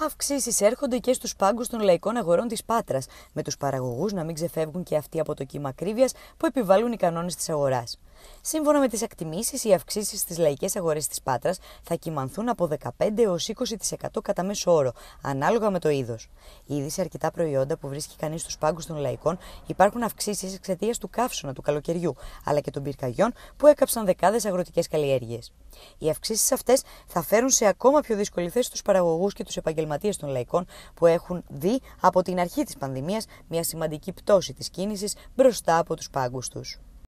Αυξήσεις έρχονται και στους πάγκους των λαϊκών αγορών της Πάτρας, με τους παραγωγούς να μην ξεφεύγουν και αυτοί από το κύμα ακρίβειας που επιβάλλουν οι κανόνες της αγοράς. Σύμφωνα με τις εκτιμήσεις, οι αυξήσεις στις λαϊκές αγορές της Πάτρας θα κυμανθούν από 15 έω 20% κατά μέσο όρο, ανάλογα με το είδος. Ήδη σε αρκετά προϊόντα που βρίσκει κανείς στους πάγκους των λαϊκών υπάρχουν αυξήσεις εξαιτίας του καύσωνα του καλοκαιριού, αλλά και των πυρκαγιών που έκαψαν δεκάδες αγροτικές καλλιέργειες. Οι αυξήσεις αυτές θα φέρουν σε ακόμα πιο δύσκολη θέση τους παραγωγούς και τους επαγγελματίες των λαϊκών που έχουν δει από την αρχή της πανδημίας μια σημαντική πτώση της κίνησης μπροστά από τους πάγκους τους.